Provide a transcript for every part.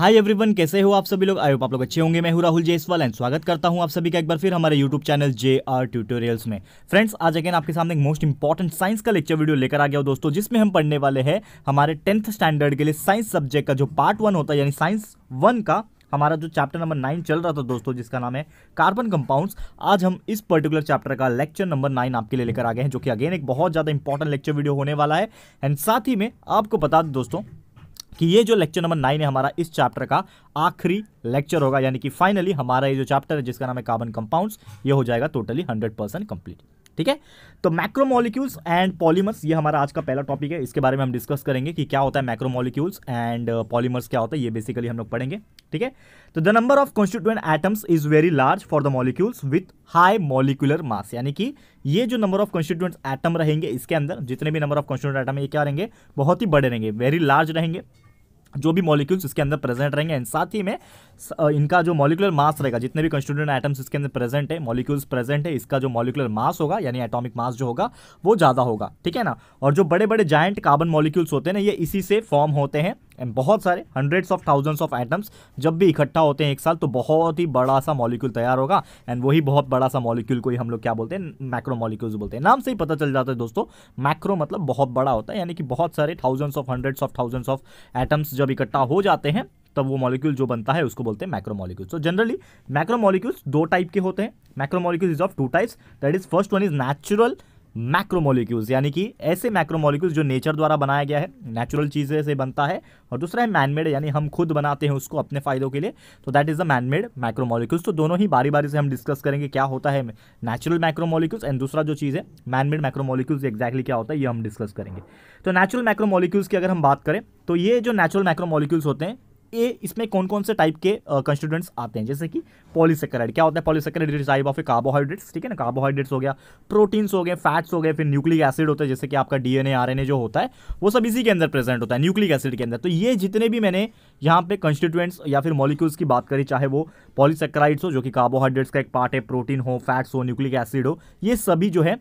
hi everyone कैसे हो आप सभी लोग आयो आप लोग अच्छे होंगे मैं हूं राहुल जयसवाल एंड स्वागत करता हूं आप सभी का एक बार फिर हमारे YouTube channel J R tutorials में फ्रेंड्स आज अगेन आपके सामने एक मोस्ट इंपॉर्टेंट साइंस का लेक्चर वीडियो लेकर आ गया हो दोस्तों जिसमें हम पढ़ने वाले हैं हमारे टेंथ स्टैंडर्ड के लिए साइंस सब्जेक्ट का जो पार्ट वन होता है यानी साइंस वन का हमारा जो चैप्टर नंबर नाइन चल रहा था दोस्तों जिसका नाम है कार्बन कंपाउंड्स आज हम इस पर्टिकुलर चैप्टर का लेक्चर नंबर नाइन आपके लिए लेकर आ गए हैं जो कि अगेन एक बहुत ज़्यादा इंपॉर्टेंट लेक्चर वीडियो होने वाला है एंड साथ ही में आपको बता दूँ दोस्तों कि ये जो लेक्चर नंबर नाइन है हमारा इस चैप्टर का आखिरी लेक्चर होगा यानी कि फाइनली हमारा ये जो चैप्टर है जिसका नाम है कार्बन कंपाउंड्स ये हो जाएगा टोटली हंड्रेड परसेंट कंप्लीट ठीक है तो मैक्रोमोलिक्यूल्स एंड पॉलीमर्स ये हमारा आज का पहला टॉपिक है इसके बारे में हम डिस्कस करेंगे कि क्या होता है मैक्रोमोलिक्यूल्स एंड पॉलीमर्स क्या होता है ये बेसिकली हम लोग पढ़ेंगे ठीक है तो the number of constituent atoms is very large for the molecules with high molecular mass यानी कि ये जो नंबर ऑफ कॉन्स्टिट्यूएंट एटम रहेंगे इसके अंदर जितने भी नंबर ऑफ कॉन्स्टिट्यूएंट एटम ये क्या रहेंगे बहुत ही बड़े रहेंगे वेरी लार्ज रहेंगे जो भी मॉलिक्यूल्स इसके अंदर प्रेजेंट रहेंगे एंड साथ ही में इनका जो मॉलिकुलर मास रहेगा जितने भी कंस्टिट्यूंट आइटम्स इसके अंदर प्रेजेंट है मॉलिक्यूल्स प्रेजेंट है इसका जो मॉलिकुलर मास होगा यानी एटॉमिक मास जो होगा वो ज़्यादा होगा ठीक है ना और जो बड़े बड़े जायंट कार्बन मॉलिक्यूल्स होते हैं ना ये इसी से फॉर्म होते हैं एंड बहुत सारे hundreds of thousands of atoms जब भी इकट्ठा होते हैं एक साल तो बहुत ही बड़ा सा मॉलिक्यूल तैयार होगा एंड वही बहुत बड़ा सा मॉलिक्यूल को ही हम लोग क्या बोलते हैं मैक्रो मॉलिक्यूल्स बोलते हैं नाम से ही पता चल जाता है दोस्तों मैक्रो मतलब बहुत बड़ा होता है यानी कि बहुत सारे thousands of hundreds of thousands of atoms जब इकट्ठा हो जाते हैं तब वो मॉलिक्यूल जो बनता है उसको बोलते हैं macromolecule so generally macromolecules दो टाइप के होते हैं macromolecules is of two types that is first one is natural macromolecules यानी कि ऐसे मैक्रोमोलिक्यूल्स जो नेचर द्वारा बनाया गया है नेचुरल चीज़ें से बनता है और दूसरा है मैनमेड यानी हम खुद बनाते हैं उसको अपने फ़ायदों के लिए तो that is the manmade macromolecules तो दोनों ही बारी बारी से हम डिस्कस करेंगे क्या होता है नेचुरल मैक्रोमोलिक्यूल्स एंड दूसरा जो चीज़ है मैनमेड मैक्रोमोलिक्यूल्स एक्जैक्टली क्या होता है ये हम डिस्कस करेंगे तो नेचुरल मैक्रोमोलिक्यूल्स की अगर हम बात करें तो ये जो नेचुरल मैक्रोमोलिक्यूल्स होते हैं ये इसमें कौन कौन से टाइप के कंस्टिट्यूंट्स आते हैं जैसे कि पॉलीसेक्राइड क्या होता है polysaccharide is type of carbohydrates ठीक है ना कार्बोहाइड्रेट्स हो गया प्रोटीन्स हो गए फैट्स हो गए फिर न्यूक्लिक एसिड होता है जैसे कि आपका डीएनए आरएनए जो होता है वो सब इसी के अंदर प्रेजेंट होता है न्यूक्लिक एसिड के अंदर तो ये जितने भी मैंने यहाँ पे कंस्टिट्यूएंट्स या फिर मॉलिक्यूल्स की बात करी चाहे वो पॉलीसेक्राइड्स हो जो कि कार्बोहाइड्रेट्स का एक पार्ट है प्रोटीन हो फैट्स हो न्यूक्लिक एसिड हो ये सभी जो है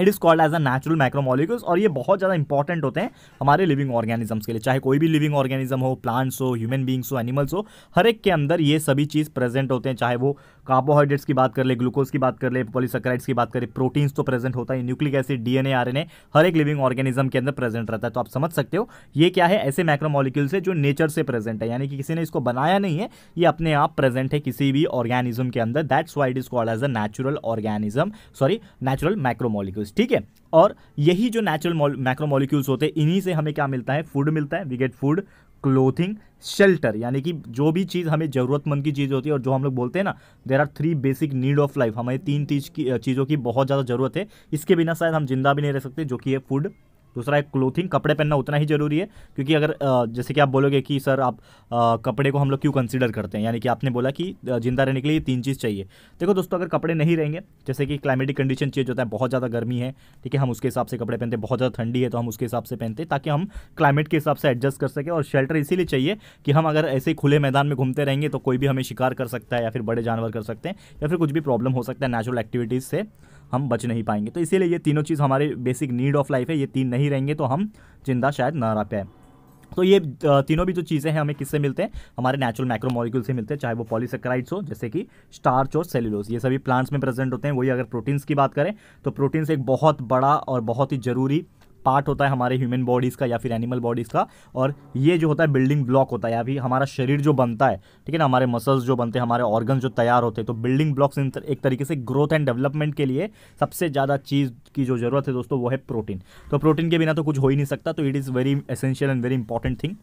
it is called as a natural micromolecules और ये बहुत ज़्यादा इंपॉर्टेंट होते हैं हमारे लिविंग ऑर्गेनिजम्स के लिए चाहे कोई भी लिविंग ऑर्गेनिज्म हो प्लांट्स हो ह्यूमन बींग्स हो एनिमल्स हो हर एक के अंदर ये सभी चीज़ प्रेजेंट होते हैं चाहे वो कार्बोहाइड्रेट्स की बात कर ले ग्लूकोज की बात कर ले पॉलीसक्राइड्स की बात करें प्रोटीन्स तो प्रेजेंट होता है न्यूक्लिक एसिड एन ए हर एक लिविंग ऑर्गेनिज्म के अंदर प्रेजेंट रहता है तो आप समझ सकते हो ये क्या है ऐसे माइक्रोमोलिक्यूल्स है जो नेचर से प्रेजेंट है यानी कि किसी ने इसको बनाया नहीं है ये अपने आप प्रेजेंट है किसी भी ऑर्गेनिज्म के अंदर that's why it is called as a natural organism sorry natural micromolecule molecules ठीक है और यही जो नेचुरल मॉलिक्यूल्स होते हैं इन्हीं से हमें क्या मिलता है फूड मिलता है we get food clothing shelter यानी कि जो भी चीज़ हमें ज़रूरतमंद की चीज़ होती है और जो हम लोग बोलते हैं ना there are three basic need of life हमें तीन चीज़ की चीज़ों की बहुत ज़्यादा ज़रूरत है इसके बिना शायद हम जिंदा भी नहीं रह सकते जो कि है फूड दूसरा एक क्लोथिंग कपड़े पहनना उतना ही जरूरी है क्योंकि अगर जैसे कि आप बोलोगे कि सर आप कपड़े को हम लोग क्यों कंसिडर करते हैं यानी कि आपने बोला कि जिंदा रहने के लिए तीन चीज़ चाहिए देखो दोस्तों अगर कपड़े नहीं रहेंगे जैसे कि क्लाइमेटिक कंडीशन चेंज होता है बहुत ज़्यादा गर्मी है ठीक है हम उसके हिसाब से कपड़े पहनते हैं बहुत ज़्यादा ठंडी है तो हम उसके हिसाब से पहनते हैं ताकि हम क्लाइमेट के हिसाब से एडजस्ट कर सकें और शेल्टर इसीलिए चाहिए कि हम अगर ऐसे खुले मैदान में घूमते रहेंगे तो कोई भी हमें शिकार कर सकता है या फिर बड़े जानवर कर सकते हैं या फिर कुछ भी प्रॉब्लम हो सकता है नेचुरल एक्टिविटीज़ से हम बच नहीं पाएंगे तो इसीलिए ये तीनों चीज़ हमारे बेसिक नीड ऑफ लाइफ है ये तीन नहीं रहेंगे तो हम जिंदा शायद ना रह पाए तो ये तीनों भी जो चीज़ें हैं हमें किससे मिलते हैं हमारे नेचुरल मैक्रोमोलिक्यूल से मिलते हैं चाहे वो पॉलीसेक्राइड्स हो जैसे कि स्टार्च और सेल्यूलोज ये सभी प्लांट्स में प्रेजेंट होते हैं वही अगर प्रोटीन्स की बात करें तो प्रोटीन्स एक बहुत बड़ा और बहुत ही ज़रूरी पार्ट होता है हमारे ह्यूमन बॉडीज़ का या फिर एनिमल बॉडीज़ का और ये जो होता है बिल्डिंग ब्लॉक होता है या फिर हमारा शरीर जो बनता है ठीक है ना हमारे मसल्स जो बनते हैं हमारे ऑर्गन जो तैयार होते हैं तो बिल्डिंग ब्लॉक्स एक तरीके से ग्रोथ एंड डेवलपमेंट के लिए सबसे ज़्यादा चीज़ की जो ज़रूरत है दोस्तों वो है प्रोटीन तो प्रोटीन के बिना तो कुछ हो ही नहीं सकता तो it is very essential and very important thing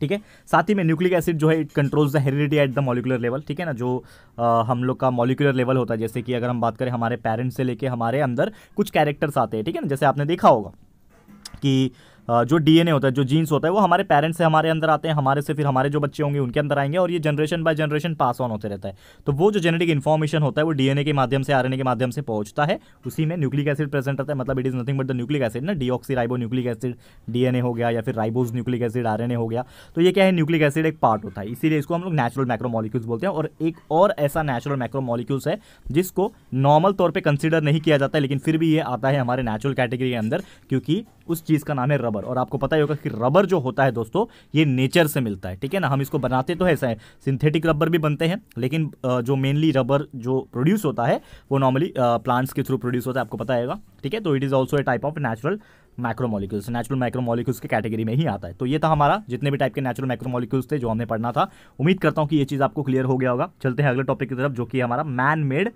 ठीक है साथ ही में न्यूक्लिक एसिड जो है it controls the heredity at the molecular level ठीक है ना जो आ, हम लोग का मॉलिकुलर लेवल होता है जैसे कि अगर हम बात करें हमारे पेरेंट्स से लेके हमारे अंदर कुछ कैरेक्टर्स आते हैं ठीक है ना जैसे आपने देखा होगा कि जो डीएनए होता है जो जीन्स होता है वो हमारे पेरेंट्स से हमारे अंदर आते हैं हमारे से फिर हमारे जो बच्चे होंगे उनके अंदर आएंगे और ये generation by generation pass on होते रहता है तो वो जो जेनेटिक इन्फॉर्मेशन होता है वो डीएनए के माध्यम से आरएनए के माध्यम से पहुंचता है उसी में न्यूक्लिक एसिड प्रेजेंट रहता है मतलब it is nothing but the nucleic acid ना D ribonucleic acid DNA हो गया या फिर राइबोज न्यूक्लिक एसिड आरएनए हो गया तो ये क्या है न्यूक्लिक एसिड एक पार्ट होता है इसीलिए इसको हम लोग नेचुरल मैक्रोमोलिक्यूल्स बोलते हैं और एक और ऐसा नेचुरल मैक्रोमोलिक्यूल्स है जिसको नॉर्मल तौर पर कंसिडर नहीं किया जाता है लेकिन फिर भी ये आता है हमारे नेचुरल कैटेगरी के अंदर क्योंकि उस चीज़ का नाम है रबर और आपको पता ही होगा कि रबर जो होता है दोस्तों ये नेचर से मिलता है ठीक है ना हम इसको बनाते तो ऐसा है सिंथेटिक रबर भी बनते हैं लेकिन जो मेनली रबर जो प्रोड्यूस होता है वो नॉर्मली प्लांट्स के थ्रू प्रोड्यूस होता है आपको पता है ठीक है तो it is also a type of natural micromolecules natural micromolecules के कैटेगरी में ही आता है तो ये था हमारा जितने भी टाइप के नेचुरल माइक्रोमोलिक्यूल्स थे जो हमने पढ़ना था उम्मीद करता हूँ कि ये चीज़ आपको क्लियर हो गया होगा चलते हैं अगले टॉपिक की तरफ जो कि हमारा मैन मेड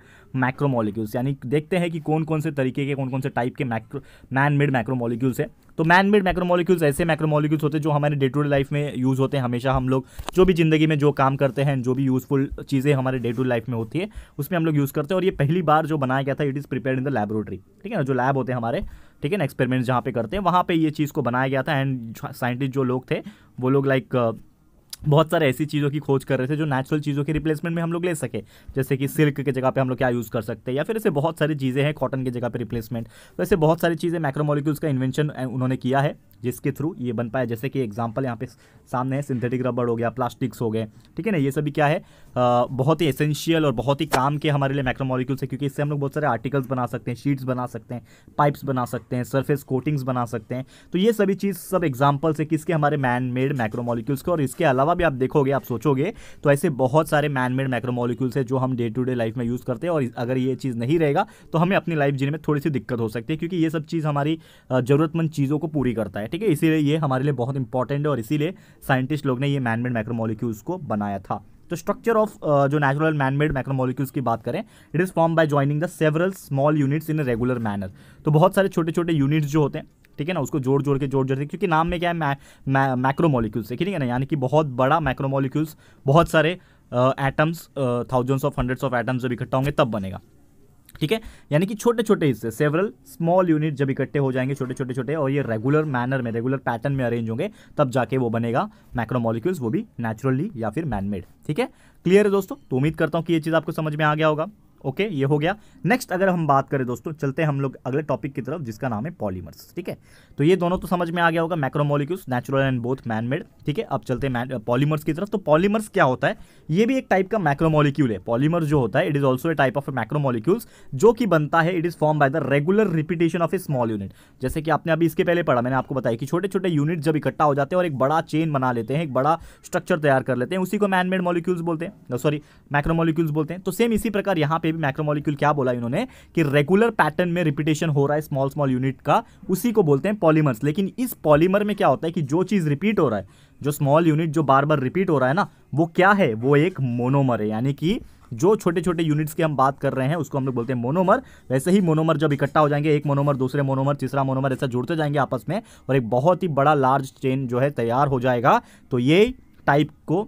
माइक्रोमोलिक्यूल्स यानी देखते हैं कि कौन कौन से तरीके के कौन कौन से टाइप के मैक्रो मैन मेड माइक्रोमोलिक्यूल्स है तो मैन मेड माइक्रोमोलिक्यूल्स ऐसे माइक्रोमोलिक्यूल्स होते हैं जो हमारे डे टू डे लाइफ में यूज़ होते हैं हमेशा हम लोग जो भी ज़िंदगी में जो काम करते हैं जो भी यूज़फुल चीज़ें हमारे डे टू डे लाइफ में होती है उसमें हम लोग यूज़ करते हैं और ये पहली बार जो बनाया गया था it is prepare in the laboratory ठीक है ना जो लैब होते हैं हमारे ठीक है ना एक्सपेरिमेंट जहाँ पे करते हैं वहाँ पे ये चीज़ को बनाया गया था एंड साइंटिस्ट जो लोग थे वो लोग लाइक बहुत सारे ऐसी चीज़ों की खोज कर रहे थे जो नेचुरल चीज़ों के रिप्लेसमेंट में हम लोग ले सके जैसे कि सिल्क के जगह पे हम लोग क्या यूज़ कर सकते हैं या फिर ऐसे बहुत सारी चीज़ें हैं कॉटन की जगह पे रिप्लेसमेंट वैसे तो बहुत सारी चीज़ें मैक्रोमोलिक्यूल्स का इन्वेंशन उन्होंने किया है जिसके थ्रू ये बन पाया जैसे कि एग्जाम्पल यहाँ पे सामने है सिंथेटिक रबड़ हो गया प्लास्टिक्स हो गए ठीक है ना ये सभी क्या है आ, बहुत ही एसेंशियल और बहुत ही काम के हमारे लिए मैक्रोमोलिक्यूल्स है क्योंकि इससे हम लोग बहुत सारे आर्टिकल्स बना सकते हैं शीट्स बना सकते हैं पाइप्स बना सकते हैं सरफेस कोटिंग्स बना सकते हैं तो ये सभी चीज़ सब एग्जाम्पल्स है किसके हमारे मैन मेड मैक्रोमोलिक्यूल्स के और इसके अलावा भी आप देखोगे आप सोचोगे तो ऐसे बहुत सारे मैन मेड मैक्रोमोलिक्यूल्स है जो हम डे टू डे लाइफ में यूज़ करते हैं और अगर ये चीज़ नहीं रहेगा तो हमें अपनी लाइफ जीने में थोड़ी सी दिक्कत हो सकती है क्योंकि ये सब चीज़ हमारी ज़रूरतमंद चीज़ों को पूरी करता है ठीक है इसीलिए ये हमारे लिए बहुत इंपॉर्टेंट है और इसीलिए साइंटिस्ट लोग ने ये मैनमेड माइक्रोमोलिक्यूल्स को बनाया था तो स्ट्रक्चर ऑफ uh, जो नेचुरल मैनमेड माइक्रोमोलिक्यूल्स की बात करें it is form by joining the several small units in regular manner तो बहुत सारे छोटे छोटे यूनिट्स जो होते हैं ठीक है ना उसको जोड़ जोड़ के जोड़ जोड़ के क्योंकि नाम में क्या है मैक्रोमोलिक्यूल्स है ठीक है ना यानी कि बहुत बड़ा मैक्रोमोलिक्यूल्स बहुत सारे atoms thousands of hundreds of atoms जब इकट्ठा होंगे तब बनेगा ठीक है यानी कि छोटे छोटे हिस्से सेवरल स्मॉल यूनिट जब इकट्ठे हो जाएंगे छोटे छोटे छोटे और ये रेगुलर मैनर में रेगुलर पैटर्न में अरेंज होंगे तब जाके वो बनेगा मैक्रोमोलिक्यूल्स वो भी नेचुरली या फिर मैनमेड ठीक है क्लियर है दोस्तों तो उम्मीद करता हूँ कि ये चीज़ आपको समझ में आ गया होगा ओके ये हो गया नेक्स्ट अगर हम बात करें दोस्तों चलते हैं हम लोग अगले टॉपिक की तरफ जिसका नाम है पॉलीमर्स ठीक है तो ये दोनों तो समझ में आ गया होगा macromolecules natural and both manmade ठीक है अब चलते हैं पॉलीमर्स की तरफ तो पॉलीमर्स क्या होता है ये भी एक टाइप का मैक्रोमोलिक्यूल है पॉलीमर जो होता है it is also a type of macromolecules जो कि बनता है it is form by the regular repetition of a small unit जैसे कि आपने अभी इसके पहले पढ़ा मैंने आपको बताया कि छोटे छोटे यूनिट जब इकट्ठा हो जाते हैं और एक बड़ा चेन बना लेते हैं एक बड़ा स्ट्रक्चर तैयार कर लेते हैं उसी को मैनमेड मॉलिक्यूल्स बोलते हैं सॉरी मैक्रोमोलिक्यूल्स बोलते हैं तो सेम इसी प्रकार यहाँ पे भी मैक्रोमोलिक्यूल क्या बोला इन्होंने कि रेगुलर पैटर्न में रिपीटेशन हो रहा है स्मॉल स्मॉल यूनिट का उसी को बोलते हैं पॉलीमर्स लेकिन इस पॉलीमर में क्या होता है कि जो चीज़ रिपीट हो रहा है जो स्मॉल यूनिट जो बार बार रिपीट हो रहा है ना वो क्या है वो एक मोनोमर है यानी कि जो छोटे छोटे यूनिट्स की हम बात कर रहे हैं उसको हम लोग बोलते हैं मोनोमर वैसे ही मोनोमर जब इकट्ठा हो जाएंगे एक मोनोमर दूसरे मोनोमर तीसरा मोनोमर ऐसा जुड़ते जाएंगे आपस में और एक बहुत ही बड़ा लार्ज चेन जो है तैयार हो जाएगा तो ये टाइप को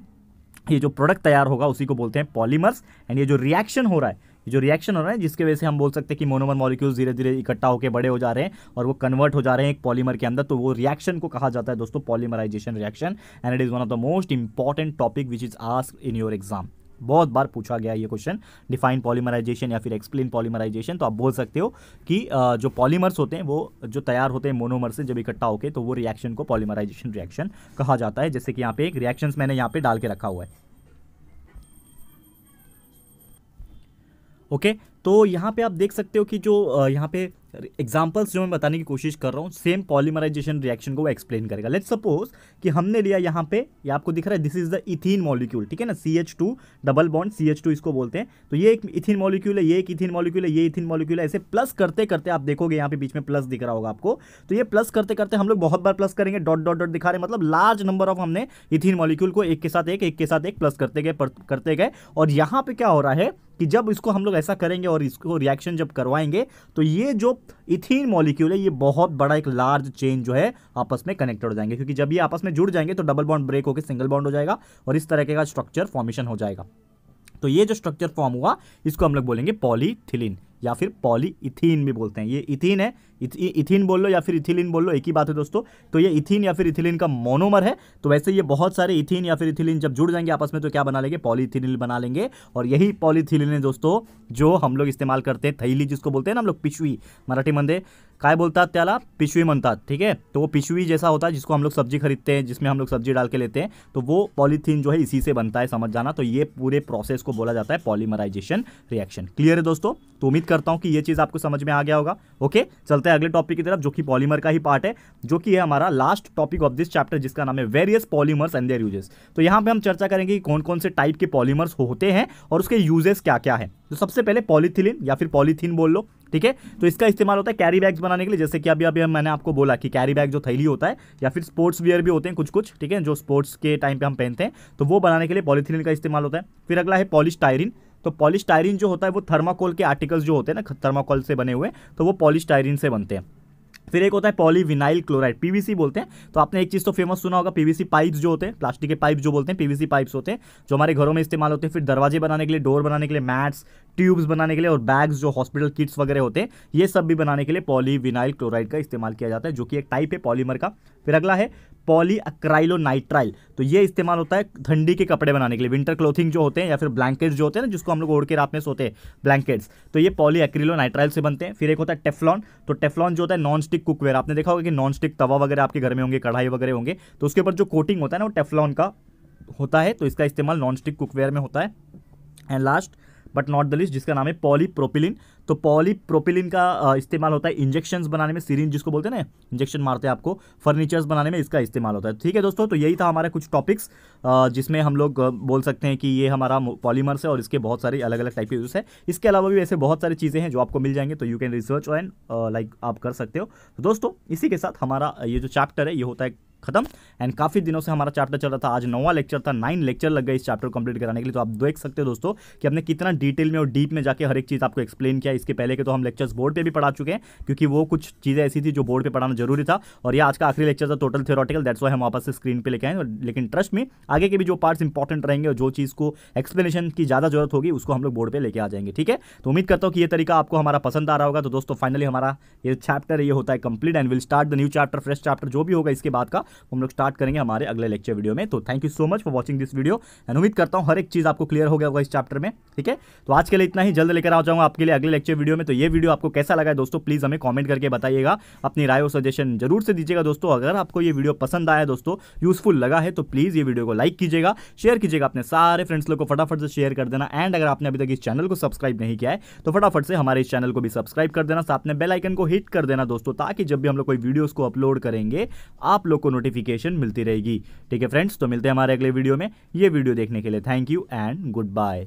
ये जो प्रोडक्ट तैयार होगा उसी को बोलते हैं पॉलीमर्स एंड ये जो रिएक्शन हो रहा है जो रिएक्शन हो रहा है जिसके वजह से हम बोल सकते हैं कि मोनोमर मॉलिक्यूल्स धीरे धीरे इकट्ठा होकर बड़े हो जा रहे हैं और वो कन्वर्ट हो जा रहे हैं एक पॉलीमर के अंदर तो वो रिएक्शन को कहा जाता है दोस्तों polymerization reaction and it is one of the most important topic which is ask in your exam बहुत बार पूछा गया ये क्वेश्चन डिफाइन पॉलीमराइजेशन या फिर एक्सप्लेन पॉलीमराइजेशन तो आप बोल सकते हो कि जो पॉलीमर्स होते हैं वो जो तैयार होते हैं मोनोमर से जब इकट्ठा होकर तो वो रिएक्शन को पॉलीमराइजेशन रिएक्शन कहा जाता है जैसे कि यहाँ पे एक रिएक्शंस मैंने यहाँ पे डाल के रखा हुआ है ओके तो यहाँ पे आप देख सकते हो कि जो यहाँ पे एग्जाम्पल्स जो मैं बताने की कोशिश कर रहा हूँ सेम पॉलीमराइजेशन रिएक्शन को वो एक्सप्लेन करेगा लेट सपोज कि हमने लिया यहाँ पे ये आपको दिख रहा है this is the ethene molecule ठीक है ना C H two double bond C H two इसको बोलते हैं तो ये एक इथिन मॉलिक्यूल है ये एक इथिन मॉलिक्यूल है ये इथिन मॉलिक्यूल है ऐसे प्लस करते करते आप देखोगे यहाँ पे बीच में प्लस दिख रहा होगा आपको तो ये प्लस करते करते हम लोग बहुत बार प्लस करेंगे डॉट डॉट डॉट दिखा रहे मतलब लार्ज नंबर ऑफ हमने इथिन मॉलिक्यूल को एक के साथ एक एक के साथ एक प्लस करते गए करते गए और यहाँ पे क्या हो रहा है कि जब इसको हम लोग ऐसा करेंगे और इसको रिएक्शन जब करवाएंगे तो ये जो इथीन मॉलिक्यूल है ये बहुत बड़ा एक लार्ज चेन जो है आपस में कनेक्टेड हो जाएंगे क्योंकि जब ये आपस में जुड़ जाएंगे तो डबल बॉन्ड ब्रेक होकर सिंगल बॉन्ड हो जाएगा और इस तरह का स्ट्रक्चर फॉर्मेशन हो जाएगा तो ये जो स्ट्रक्चर फॉर्म हुआ इसको हम लोग बोलेंगे पॉलीथिलिन या फिर पॉलीइथीन भी बोलते हैं ये इथीन है इथिन बोल लो या फिर इथिलिन बोल लो एक ही बात है दोस्तों तो ये इथिन या फिर इथिलिन का मोनोमर है तो वैसे ये बहुत सारे इथिन या फिर इथिलिन जब जुड़ जाएंगे आपस में तो क्या बना लेंगे पॉलीथिलिन बना लेंगे और यही पॉलीथिलिन है दोस्तों जो हम लोग इस्तेमाल करते हैं थैली जिसको बोलते हैं ना हम लोग मराठी मंदे काय बोलता त्याला पिछवी मनता ठीक है तो वो पिछवी जैसा होता है जिसको हम लोग सब्जी खरीदते हैं जिसमें हम लोग सब्जी डाल के लेते हैं तो वो पॉलीथीन जो है इसी से बनता है समझ जाना तो ये पूरे प्रोसेस को बोला जाता है पॉलीमराइजेशन रिएक्शन क्लियर है दोस्तों तो उम्मीद करता हूँ कि ये चीज़ आपको समझ में आ गया होगा ओके चलते बढ़ते हैं अगले टॉपिक की तरफ जो कि पॉलीमर का ही पार्ट है जो कि है हमारा last topic of this chapter जिसका नाम है various polymers and their uses तो यहाँ पे हम चर्चा करेंगे कि कौन कौन से टाइप के पॉलीमर्स होते हैं और उसके यूजेस क्या क्या है तो सबसे पहले पॉलीथिलिन या फिर पॉलीथीन बोल लो ठीक है तो इसका इस्तेमाल होता है कैरी बैग्स बनाने के लिए जैसे कि अभी अभी मैंने आपको बोला कि कैरी बैग जो थैली होता है या फिर स्पोर्ट्स वियर भी होते हैं कुछ कुछ ठीक है जो स्पोर्ट्स के टाइम पे हम पहनते हैं तो वो बनाने के लिए पॉलीथिलिन का इस्तेमाल होता है फिर अगला है पॉलिस्टायरिन तो पॉलिस्टायरिन जो होता है वो थर्माकोल के आर्टिकल्स जो होते हैं ना थर्माकोल से बने हुए तो वो पॉलिस्टायरिन से बनते हैं फिर एक होता है पॉलीविनाइल क्लोराइड पीवीसी बोलते हैं तो आपने एक चीज़ तो फेमस सुना होगा पीवीसी पाइप्स जो होते हैं प्लास्टिक के पाइप जो बोलते हैं पीवीसी पाइप्स होते हैं जो हमारे घरों में इस्तेमाल होते हैं फिर दरवाजे बनाने के लिए डोर बनाने के लिए मैट्स ट्यूब्स बनाने के लिए और बैग्स जो हॉस्पिटल किट्स वगैरह होते हैं ये सब भी बनाने के लिए पॉलीविनाइल क्लोराइड का इस्तेमाल किया जाता है जो कि एक टाइप है पॉलीमर का फिर अगला है पॉलीअक्राइलोनाइट्राइल तो ये इस्तेमाल होता है ठंडी के कपड़े बनाने के लिए विंटर क्लोथिंग जो होते हैं या फिर ब्लैंकेट्स जो होते हैं ना जिसको हम लोग ओढ़ के रात में सोते हैं ब्लैंकेट्स तो ये पॉलीअक्रिलोनाइट्राइल से बनते हैं फिर एक होता है टेफ्लॉन तो टेफ्लॉन जो होता है नॉन स्टिक कुकवेयर आपने देखा होगा कि नॉन स्टिक तवा वगैरह आपके घर में होंगे कढ़ाई वगैरह होंगे तो उसके ऊपर जो कोटिंग होता है ना वो टेफ्लॉन का होता है तो इसका इस्तेमाल नॉन स्टिक कुकवेयर में होता है and last but not the list जिसका नाम है पॉलीप्रोपिलिन तो पॉलीप्रोपिलिन का इस्तेमाल होता है इंजेक्शन बनाने में सीरिन जिसको बोलते हैं ना इंजेक्शन मारते हैं आपको फर्नीचर्स बनाने में इसका इस्तेमाल होता है ठीक है दोस्तों तो यही था हमारा कुछ टॉपिक्स जिसमें हम लोग बोल सकते हैं कि ये हमारा पॉलीमर्स है और इसके बहुत सारे अलग अलग टाइप के यूज़ है इसके अलावा भी ऐसे बहुत सारी चीज़ें हैं जो आपको मिल जाएंगे तो you can research and like आप कर सकते हो तो दोस्तों इसी के साथ हमारा ये जो चैप्टर है ये होता है खत्म एंड काफी दिनों से हमारा चैप्टर चल रहा था आज नवा लेक्चर था नाइन लेक्चर लग गए इस चैप्टर कंप्लीट कराने के लिए तो आप देख सकते हो दोस्तों कि हमने कितना डिटेल में और डीप में जाकर हर एक चीज़ आपको एक्सप्लेन किया इसके पहले के तो हम लेक्चर्स बोर्ड पर भी पढ़ा चुके हैं क्योंकि वो कुछ चीज़ें ऐसी थी जो बोर्ड पर पढ़ाना जरूरी था और यह आज का आखिरी लेक्चर था टोटल थियोरटिकल दैट्स वाई हम वापस से स्क्रीन पर लेके आए लेकिन ट्रस्ट में आगे के भी जो पार्ट्स इंपॉर्टेंट रहेंगे और जो चीज़ को एक्सप्लेनेशन की ज़्यादा जरूरत होगी उसको हम लोग बोर्ड पर लेके आ जाएंगे ठीक है तो उम्मीद करता हूँ कि यह तरीका आपको हमारा पसंद आ रहा होगा तो दोस्तों फाइनली हमारा ये चैप्टर ये होता है complete and will start the new chapter fresh chapter जो भी होगा इसके बाद का हम लोग स्टार्ट करेंगे हमारे अगले लेक्चर वीडियो में तो thank you so much for watching this video and उम्मीद करता हूँ हर एक चीज़ आपको क्लियर हो गया होगा इस चैप्टर में ठीक है तो आज के लिए इतना ही जल्द लेकर आ जाऊँगा आपके लिए अगले लेक्चर वीडियो में तो ये वीडियो आपको कैसा लगा दोस्तों प्लीज़ हमें कॉमेंट करके बताइएगा अपनी राय और सजेशन जरूर से दीजिएगा दोस्तों अगर आपको ये वीडियो पसंद आया दोस्तों यूजफुल लगा है तो प्लीज़ ये वीडियो को लाइक कीजिएगा शेयर कीजिएगा अपने सारे फ्रेंड्स लोग को फटाफट से शेयर कर देना एंड अगर आपने अभी तक इस चैनल को सब्सक्राइब नहीं किया है तो फटाफट से हमारे इस चैनल को भी सब्सक्राइब कर देना साथ में बेलाइकन को हिट कर देना दोस्तों ताकि जब भी हम लोग कोई वीडियोस को अपलोड करेंगे आप लोग को नोटिस नोटिफिकेशन मिलती रहेगी ठीक है फ्रेंड्स तो मिलते हैं हमारे अगले वीडियो में ये वीडियो देखने के लिए thank you and good bye